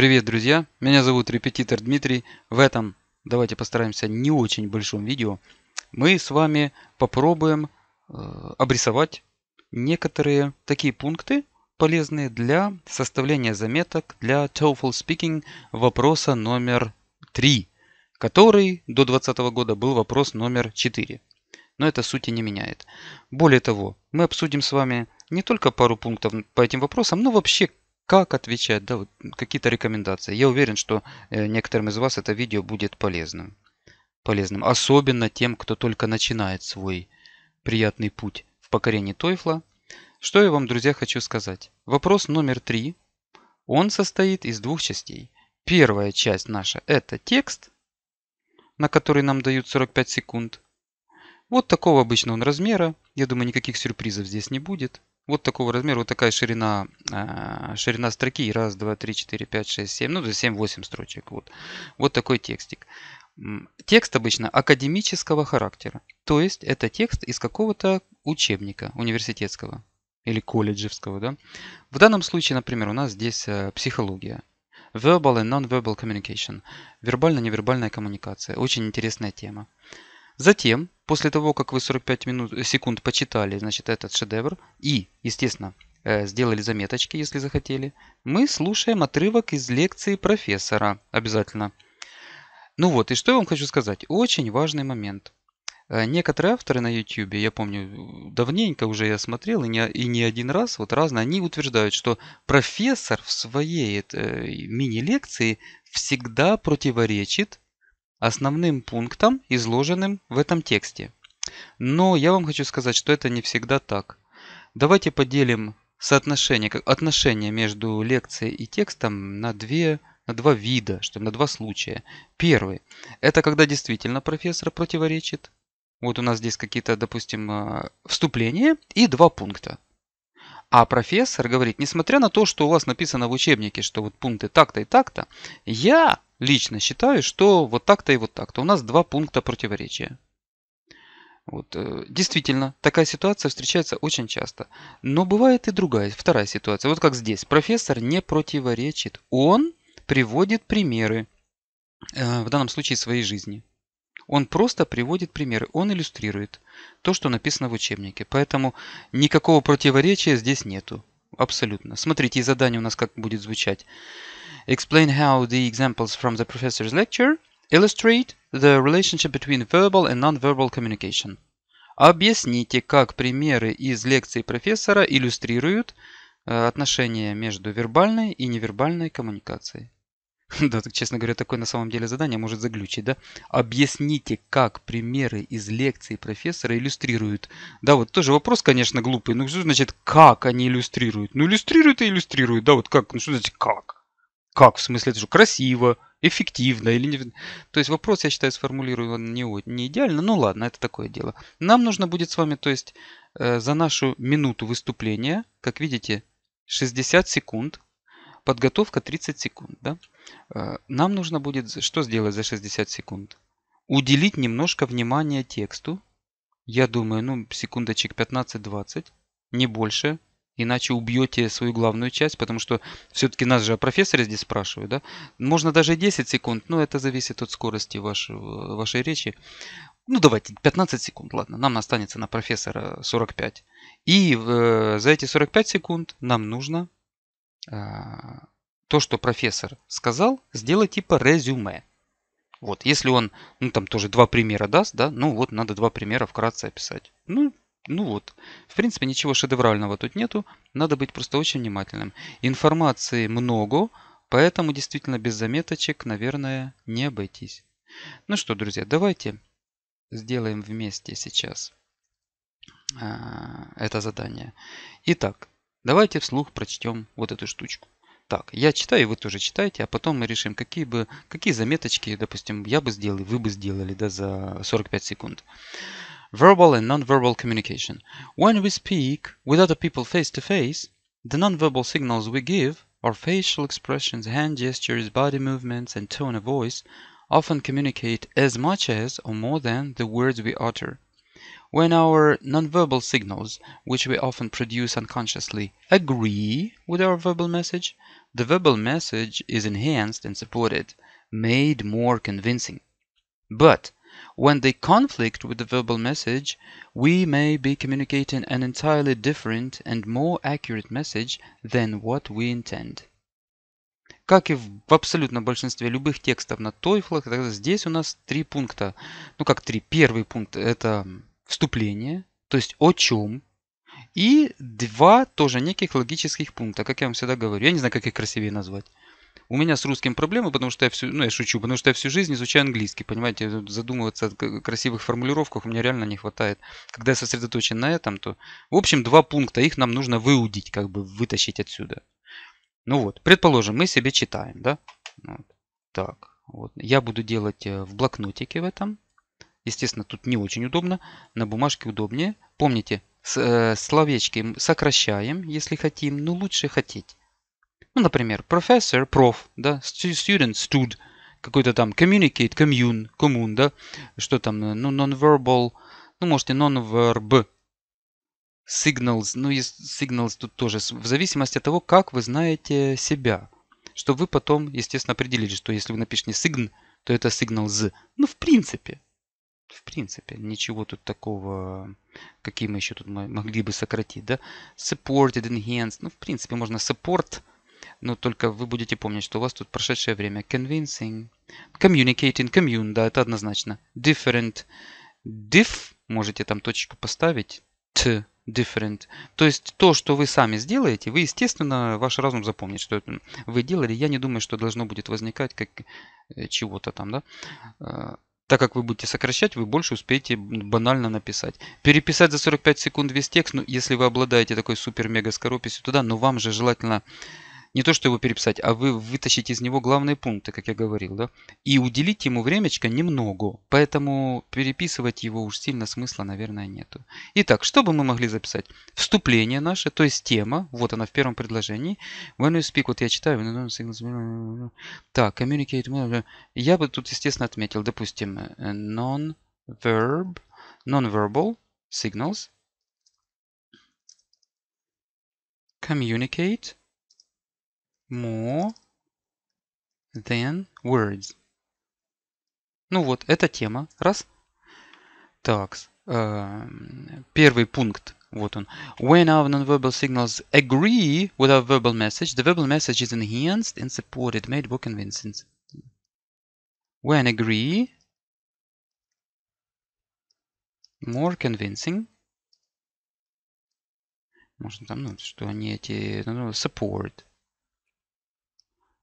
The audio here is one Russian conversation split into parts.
Привет, друзья! Меня зовут Репетитор Дмитрий. В этом, давайте постараемся, не очень большом видео мы с вами попробуем э, обрисовать некоторые такие пункты, полезные для составления заметок для TOEFL Speaking вопроса номер 3, который до 2020 года был вопрос номер 4. Но это сути не меняет. Более того, мы обсудим с вами не только пару пунктов по этим вопросам, но вообще как отвечать, да, вот какие-то рекомендации. Я уверен, что э, некоторым из вас это видео будет полезным. полезным. Особенно тем, кто только начинает свой приятный путь в покорении Тойфла. Что я вам, друзья, хочу сказать. Вопрос номер три. Он состоит из двух частей. Первая часть наша – это текст, на который нам дают 45 секунд. Вот такого обычного размера. Я думаю, никаких сюрпризов здесь не будет вот такого размера, вот такая ширина, э, ширина строки. Раз, два, три, четыре, пять, шесть, семь. Ну, за 7-8 строчек. Вот. вот такой текстик. Текст обычно академического характера. То есть это текст из какого-то учебника университетского или колледжевского. Да? В данном случае, например, у нас здесь э, психология. Verbal and non-verbal communication. Вербально-невербальная коммуникация. Очень интересная тема. Затем, после того, как вы 45 минут, э, секунд почитали значит, этот шедевр и, естественно, э, сделали заметочки, если захотели, мы слушаем отрывок из лекции профессора обязательно. Ну вот, и что я вам хочу сказать. Очень важный момент. Э, некоторые авторы на YouTube, я помню, давненько уже я смотрел, и не, и не один раз, вот разные, они утверждают, что профессор в своей мини-лекции всегда противоречит основным пунктам, изложенным в этом тексте. Но я вам хочу сказать, что это не всегда так. Давайте поделим соотношение, отношение между лекцией и текстом на две на два вида, что на два случая. Первый – это когда действительно профессор противоречит. Вот у нас здесь какие-то, допустим, а, вступления и два пункта. А профессор говорит, несмотря на то, что у вас написано в учебнике, что вот пункты так-то и так-то, я лично считаю, что вот так-то и вот так-то. У нас два пункта противоречия. Вот. Э, действительно, такая ситуация встречается очень часто. Но бывает и другая, вторая ситуация. Вот как здесь. Профессор не противоречит. Он приводит примеры, э, в данном случае своей жизни. Он просто приводит примеры, он иллюстрирует то, что написано в учебнике. Поэтому никакого противоречия здесь нету. Абсолютно. Смотрите, и задание у нас как будет звучать explain how the examples from the professor's lecture illustrate the relationship between verbal and nonverbal communication. Объясните, как примеры из лекции профессора иллюстрируют э, отношения между вербальной и невербальной коммуникацией. Да, так, честно говоря, такое на самом деле задание может заглючить, да? Объясните, как примеры из лекции профессора иллюстрируют. Да, вот тоже вопрос, конечно, глупый. Ну, что значит, как они иллюстрируют? Ну, иллюстрируют и иллюстрируют. Да, вот как? Ну, что значит, как? Как? В смысле, это же красиво, эффективно или не... То есть вопрос, я считаю, сформулирован не, не идеально. Ну ладно, это такое дело. Нам нужно будет с вами, то есть э, за нашу минуту выступления, как видите, 60 секунд, подготовка 30 секунд. Да? Э, нам нужно будет что сделать за 60 секунд? Уделить немножко внимания тексту. Я думаю, ну, секундочек 15-20, не больше иначе убьете свою главную часть, потому что все-таки нас же о здесь спрашивают, да? Можно даже 10 секунд, но это зависит от скорости вашей, вашей речи. Ну, давайте 15 секунд, ладно, нам останется на профессора 45. И в, э, за эти 45 секунд нам нужно э, то, что профессор сказал, сделать типа резюме. Вот, если он, ну там тоже два примера даст, да, ну вот надо два примера вкратце описать. Ну, ну вот, в принципе ничего шедеврального тут нету, надо быть просто очень внимательным. Информации много, поэтому действительно без заметочек, наверное, не обойтись. Ну что, друзья, давайте сделаем вместе сейчас а, это задание. Итак, давайте вслух прочтем вот эту штучку. Так, я читаю, вы тоже читаете, а потом мы решим, какие, бы, какие заметочки, допустим, я бы сделал, вы бы сделали да, за 45 секунд. verbal and nonverbal communication. When we speak with other people face to face, the nonverbal signals we give, our facial expressions, hand gestures, body movements, and tone of voice, often communicate as much as or more than the words we utter. When our nonverbal signals, which we often produce unconsciously, agree with our verbal message, the verbal message is enhanced and supported, made more convincing. But when they conflict with the verbal message, we may be communicating an entirely different and more accurate message than what we intend. Как и в абсолютном большинстве любых текстов на TOEFL, тогда здесь у нас три пункта. Ну как три. Первый пункт – это вступление, то есть о чем. И два тоже неких логических пункта, как я вам всегда говорю. Я не знаю, как их красивее назвать. У меня с русским проблемы, потому что я всю, ну я шучу, потому что я всю жизнь изучаю английский, понимаете, задумываться о красивых формулировках у меня реально не хватает. Когда я сосредоточен на этом, то, в общем, два пункта, их нам нужно выудить, как бы вытащить отсюда. Ну вот, предположим, мы себе читаем, да? Вот. Так, вот. Я буду делать э, в блокнотике в этом. Естественно, тут не очень удобно, на бумажке удобнее. Помните, с, э, словечки сокращаем, если хотим, но лучше хотеть. Ну, например, Professor, проф, да, student, stud, какой-то там communicate, commune, commune, да, что там, э, ну, non-verbal, ну, можете non-verb, signals, ну, и signals тут тоже, в зависимости от того, как вы знаете себя, что вы потом, естественно, определили, что если вы напишете sign, то это signals. Ну, в принципе, в принципе, ничего тут такого, какие мы еще тут могли бы сократить, да? Supported, enhanced, ну, в принципе, можно support, но только вы будете помнить, что у вас тут прошедшее время. Convincing. Communicating. Commune, да, это однозначно. Different. Diff. Можете там точечку поставить. T. Different. То есть то, что вы сами сделаете, вы, естественно, ваш разум запомнит, что это вы делали. Я не думаю, что должно будет возникать как э, чего-то там, да. Э, так как вы будете сокращать, вы больше успеете банально написать. Переписать за 45 секунд весь текст, ну, если вы обладаете такой супер-мега скорописью туда, но вам же желательно не то, что его переписать, а вы вытащите из него главные пункты, как я говорил, да, и уделить ему времечко немного, поэтому переписывать его уж сильно смысла, наверное, нету. Итак, что бы мы могли записать? Вступление наше, то есть тема, вот она в первом предложении. When you speak, вот я читаю. Ну, ну, ну, так, communicate. Я бы тут, естественно, отметил, допустим, э, non-verb, non-verbal signals, communicate, more than words. Ну вот, эта тема. Раз. Так, э, первый пункт. Вот он. When our nonverbal signals agree with our verbal message, the verbal message is enhanced and supported, made more convincing. When agree, more convincing. Можно там, ну, что они эти, ну, support.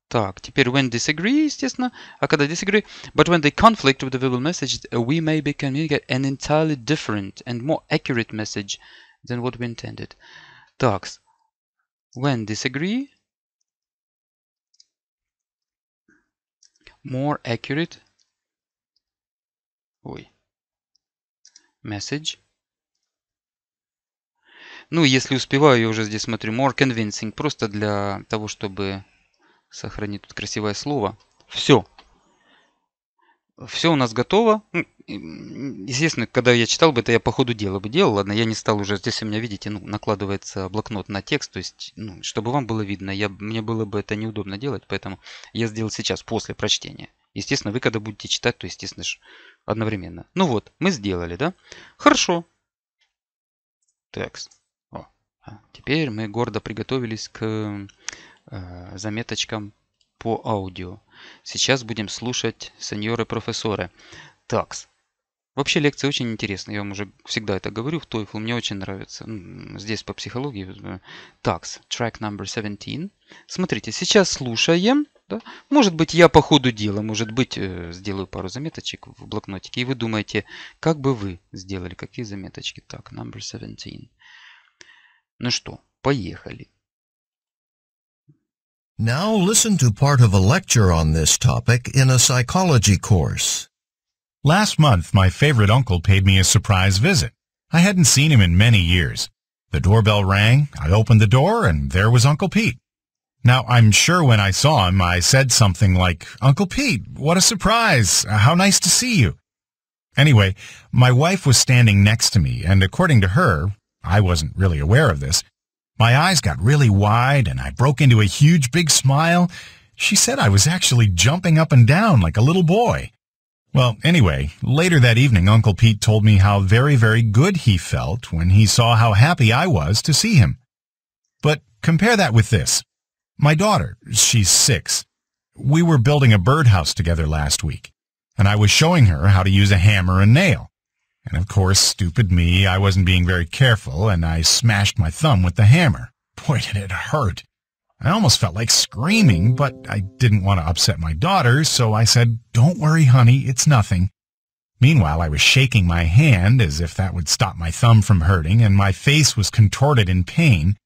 Так, теперь when disagree, естественно. А когда disagree, but when they conflict with the verbal message, we may be communicate an entirely different and more accurate message than what we intended. Так, when disagree, more accurate Ой. message. Ну, если успеваю, я уже здесь смотрю more convincing, просто для того, чтобы сохранить тут красивое слово. Все. Все у нас готово. Ну, естественно, когда я читал бы это, я по ходу дела бы делал. Ладно, я не стал уже. Здесь у меня, видите, ну, накладывается блокнот на текст. То есть, ну, чтобы вам было видно, я, мне было бы это неудобно делать. Поэтому я сделал сейчас, после прочтения. Естественно, вы когда будете читать, то, естественно, же одновременно. Ну вот, мы сделали, да? Хорошо. Текст. О. А теперь мы гордо приготовились к Э, заметочкам по аудио. Сейчас будем слушать сеньоры-профессоры. Такс. Вообще лекция очень интересная, я вам уже всегда это говорю, в TOEFL мне очень нравится. Здесь по психологии. Такс, track number 17. Смотрите, сейчас слушаем. Да? Может быть, я по ходу дела, может быть, э, сделаю пару заметочек в блокнотике. И вы думаете, как бы вы сделали, какие заметочки? Так, number 17. Ну что, поехали. Now listen to part of a lecture on this topic in a psychology course. Last month, my favorite uncle paid me a surprise visit. I hadn't seen him in many years. The doorbell rang, I opened the door, and there was Uncle Pete. Now, I'm sure when I saw him, I said something like, Uncle Pete, what a surprise! How nice to see you! Anyway, my wife was standing next to me, and according to her, I wasn't really aware of this, my eyes got really wide and I broke into a huge big smile. She said I was actually jumping up and down like a little boy. Well, anyway, later that evening, Uncle Pete told me how very, very good he felt when he saw how happy I was to see him. But compare that with this. My daughter, she's six. We were building a birdhouse together last week, and I was showing her how to use a hammer and nail. And of course, stupid me, I wasn't being very careful, and I smashed my thumb with the hammer. Boy, did it hurt. I almost felt like screaming, but I didn't want to upset my daughter, so I said, Don't worry, honey, it's nothing. Meanwhile, I was shaking my hand as if that would stop my thumb from hurting, and my face was contorted in pain.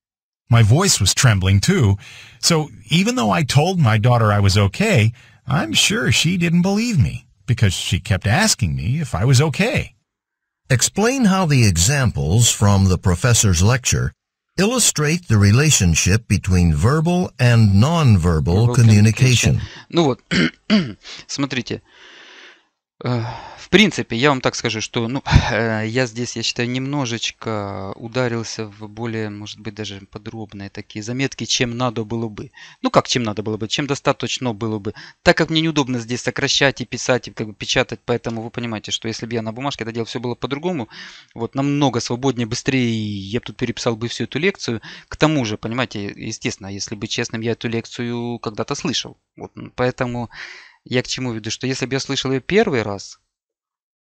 My voice was trembling, too, so even though I told my daughter I was okay, I'm sure she didn't believe me, because she kept asking me if I was okay. Explain how the examples from the professor's lecture illustrate the relationship between verbal and nonverbal communication. Ну вот, смотрите, Э, в принципе, я вам так скажу, что ну, э, я здесь, я считаю, немножечко ударился в более, может быть, даже подробные такие заметки, чем надо было бы. Ну как, чем надо было бы, чем достаточно было бы. Так как мне неудобно здесь сокращать и писать, и как бы печатать, поэтому вы понимаете, что если бы я на бумажке это делал, все было по-другому. Вот намного свободнее, быстрее, я бы тут переписал бы всю эту лекцию. К тому же, понимаете, естественно, если быть честным, я эту лекцию когда-то слышал. Вот, поэтому я к чему веду, что если бы я слышал ее первый раз,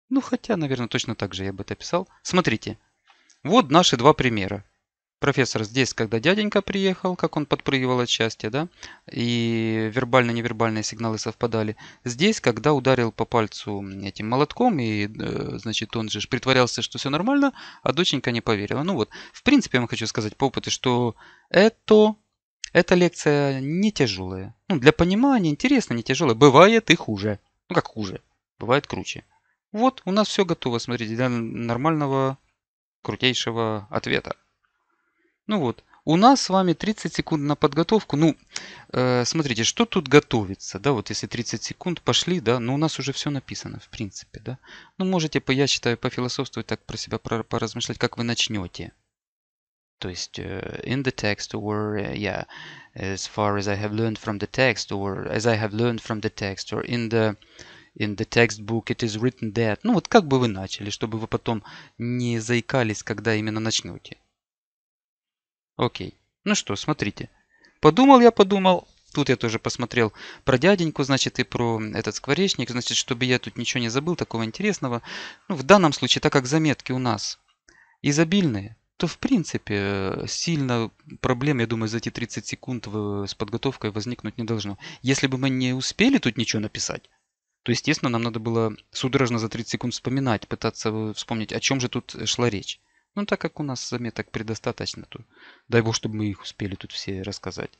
ну хотя, наверное, точно так же я бы это писал. Смотрите, вот наши два примера. Профессор здесь, когда дяденька приехал, как он подпрыгивал от счастья, да, и вербально-невербальные сигналы совпадали. Здесь, когда ударил по пальцу этим молотком, и, э, значит, он же притворялся, что все нормально, а доченька не поверила. Ну вот, в принципе, я вам хочу сказать по опыту, что это эта лекция не тяжелая. Ну, для понимания интересно, не тяжелая. Бывает и хуже. Ну, как хуже. Бывает круче. Вот, у нас все готово, смотрите, для нормального, крутейшего ответа. Ну вот, у нас с вами 30 секунд на подготовку. Ну, э, смотрите, что тут готовится, да, вот если 30 секунд пошли, да, но ну, у нас уже все написано, в принципе, да. Ну, можете, я считаю, пофилософствовать так про себя, поразмышлять, как вы начнете то есть э, in the text or э, yeah as far as I have learned from the text or as I have learned from the text or in the in the textbook it is written that. Ну вот как бы вы начали, чтобы вы потом не заикались, когда именно начнете. Окей. Ну что, смотрите. Подумал я, подумал. Тут я тоже посмотрел про дяденьку, значит, и про этот скворечник. Значит, чтобы я тут ничего не забыл такого интересного. Ну, в данном случае, так как заметки у нас изобильные, то в принципе сильно проблем, я думаю, за эти 30 секунд в, с подготовкой возникнуть не должно. Если бы мы не успели тут ничего написать, то, естественно, нам надо было судорожно за 30 секунд вспоминать, пытаться вспомнить, о чем же тут э, шла речь. Ну, так как у нас заметок предостаточно, то дай бог, чтобы мы их успели тут все рассказать.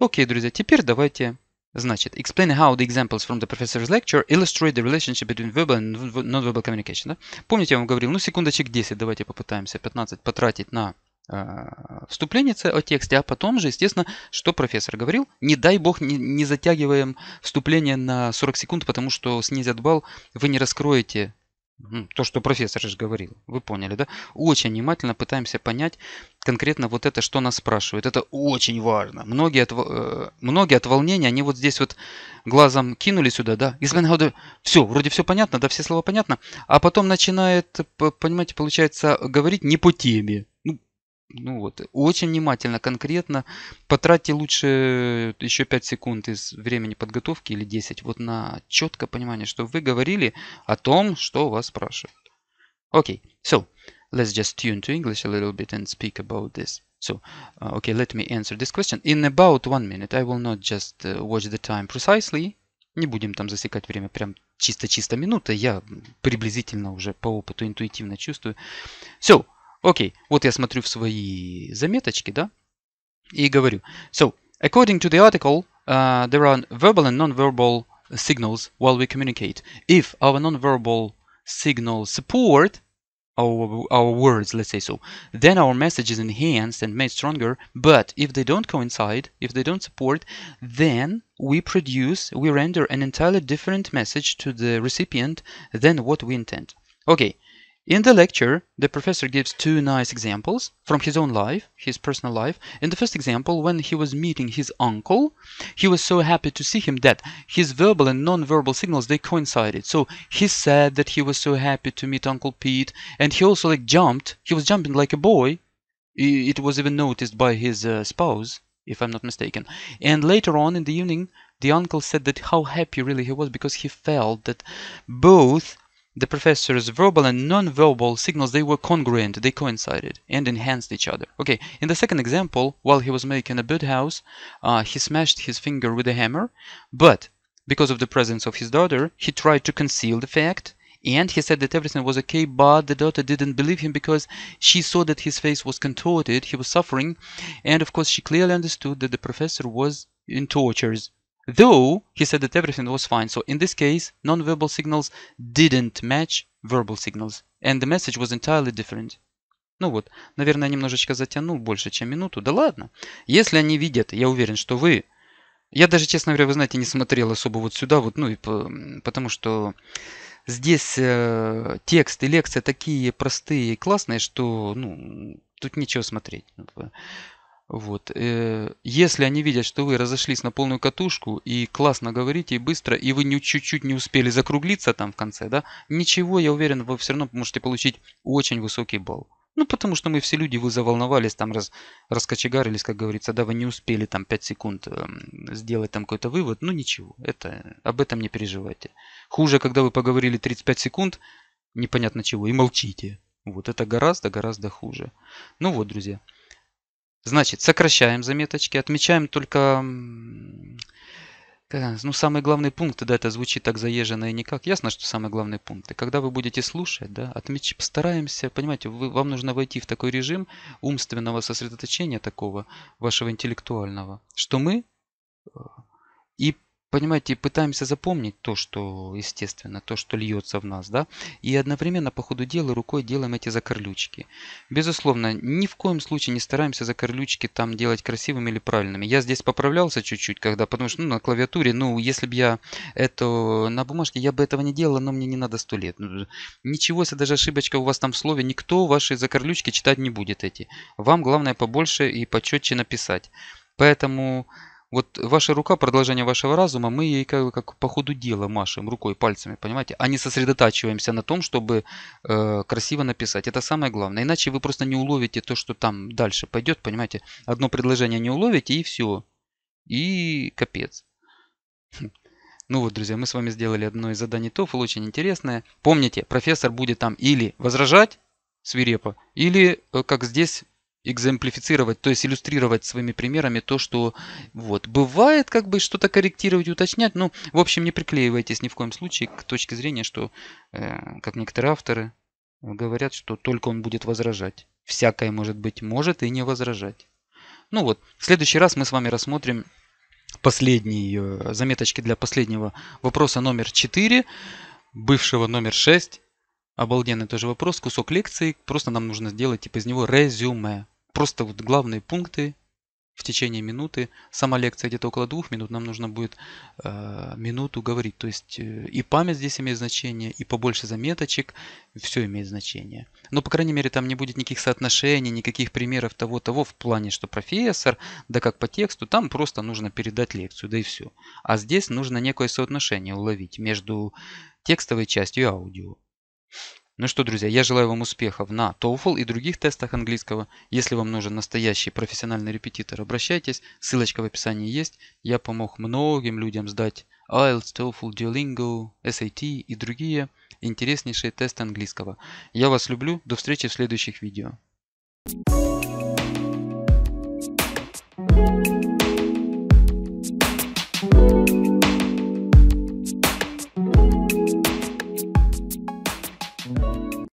Окей, друзья, теперь давайте Значит, explain how the examples from the professor's lecture illustrate the relationship between verbal and nonverbal communication. Да? Помните, я вам говорил, ну секундочек 10, давайте попытаемся 15 потратить на э, вступление о тексте, а потом же, естественно, что профессор говорил, не дай бог не, не затягиваем вступление на 40 секунд, потому что снизят балл, вы не раскроете то, что профессор же говорил. Вы поняли, да? Очень внимательно пытаемся понять конкретно вот это, что нас спрашивают. Это очень важно. Многие от, э, многие от волнения, они вот здесь вот глазом кинули сюда, да? И «Ну, все, вроде все понятно, да, все слова понятно. А потом начинает, понимаете, получается, говорить не по теме ну вот, очень внимательно, конкретно. Потратьте лучше э, еще 5 секунд из времени подготовки или 10 вот на четкое понимание, что вы говорили о том, что вас спрашивают. Окей, okay. so let's just tune to English a little bit and speak about this. So, uh, okay, let me answer this question. In about one minute, I will not just uh, watch the time precisely. Не будем там засекать время прям чисто-чисто минуты. Я приблизительно уже по опыту интуитивно чувствую. So, Окей, вот я смотрю в свои заметочки, да, и говорю. So, according to the article, uh, there are verbal and non-verbal signals while we communicate. If our non-verbal signals support our, our words, let's say so, then our message is enhanced and made stronger. But if they don't coincide, if they don't support, then we produce, we render an entirely different message to the recipient than what we intend. Okay, in the lecture, the professor gives two nice examples from his own life, his personal life. In the first example, when he was meeting his uncle, he was so happy to see him that his verbal and non-verbal signals they coincided. So he said that he was so happy to meet Uncle Pete, and he also like jumped. He was jumping like a boy. It was even noticed by his uh, spouse, if I'm not mistaken. And later on in the evening, the uncle said that how happy really he was because he felt that both the professor's verbal and non-verbal signals, they were congruent, they coincided and enhanced each other. Okay, in the second example, while he was making a birdhouse, uh, he smashed his finger with a hammer, but because of the presence of his daughter, he tried to conceal the fact and he said that everything was okay, but the daughter didn't believe him because she saw that his face was contorted, he was suffering, and of course she clearly understood that the professor was in tortures Though he said that everything was fine. So in this case, non-verbal signals didn't match verbal signals. And the message was entirely different. Ну вот, наверное, немножечко затянул больше, чем минуту. Да ладно. Если они видят, я уверен, что вы... Я даже, честно говоря, вы знаете, не смотрел особо вот сюда, вот, ну, и по, потому что здесь э, текст и лекция такие простые и классные, что, ну, тут нечего смотреть. Ну, типа, вот. Э, если они видят, что вы разошлись на полную катушку и классно говорите, и быстро, и вы чуть-чуть не успели закруглиться там в конце, да, ничего, я уверен, вы все равно можете получить очень высокий балл. Ну, потому что мы все люди, вы заволновались, там раз, раскочегарились, как говорится, да, вы не успели там 5 секунд эм, сделать там какой-то вывод. Ну, ничего, это, об этом не переживайте. Хуже, когда вы поговорили 35 секунд, непонятно чего, и молчите. Вот это гораздо-гораздо хуже. Ну вот, друзья, Значит, сокращаем заметочки, отмечаем только ну, самые главные пункты, да, это звучит так заезженно и никак. Ясно, что самые главные пункты. Когда вы будете слушать, да, отмеч... постараемся, понимаете, вы, вам нужно войти в такой режим умственного сосредоточения такого, вашего интеллектуального, что мы э, и понимаете, пытаемся запомнить то, что, естественно, то, что льется в нас, да, и одновременно по ходу дела рукой делаем эти закорлючки. Безусловно, ни в коем случае не стараемся закорлючки там делать красивыми или правильными. Я здесь поправлялся чуть-чуть, когда, потому что ну, на клавиатуре, ну, если бы я это на бумажке, я бы этого не делал, но мне не надо сто лет. Ну, ничего, если даже ошибочка у вас там в слове, никто ваши закорлючки читать не будет эти. Вам главное побольше и почетче написать. Поэтому вот ваша рука, продолжение вашего разума, мы ей как, как по ходу дела машем рукой, пальцами, понимаете? А не сосредотачиваемся на том, чтобы э, красиво написать. Это самое главное. Иначе вы просто не уловите то, что там дальше пойдет, понимаете? Одно предложение не уловите и все. И капец. Хм. Ну вот, друзья, мы с вами сделали одно из заданий TOEFL, очень интересное. Помните, профессор будет там или возражать свирепо, или, э, как здесь, экземплифицировать, то есть иллюстрировать своими примерами то, что вот бывает, как бы что-то корректировать, уточнять. Ну, в общем, не приклеивайтесь ни в коем случае к точке зрения, что, э, как некоторые авторы говорят, что только он будет возражать. Всякое может быть, может и не возражать. Ну вот, в следующий раз мы с вами рассмотрим последние заметочки для последнего вопроса номер 4, бывшего номер 6. Обалденный тоже вопрос, кусок лекции, просто нам нужно сделать типа из него резюме просто вот главные пункты в течение минуты. Сама лекция где-то около двух минут, нам нужно будет э, минуту говорить. То есть э, и память здесь имеет значение, и побольше заметочек, все имеет значение. Но, по крайней мере, там не будет никаких соотношений, никаких примеров того-того в плане, что профессор, да как по тексту, там просто нужно передать лекцию, да и все. А здесь нужно некое соотношение уловить между текстовой частью и аудио. Ну что, друзья, я желаю вам успехов на TOEFL и других тестах английского. Если вам нужен настоящий профессиональный репетитор, обращайтесь. Ссылочка в описании есть. Я помог многим людям сдать IELTS, TOEFL, Duolingo, SAT и другие интереснейшие тесты английского. Я вас люблю. До встречи в следующих видео.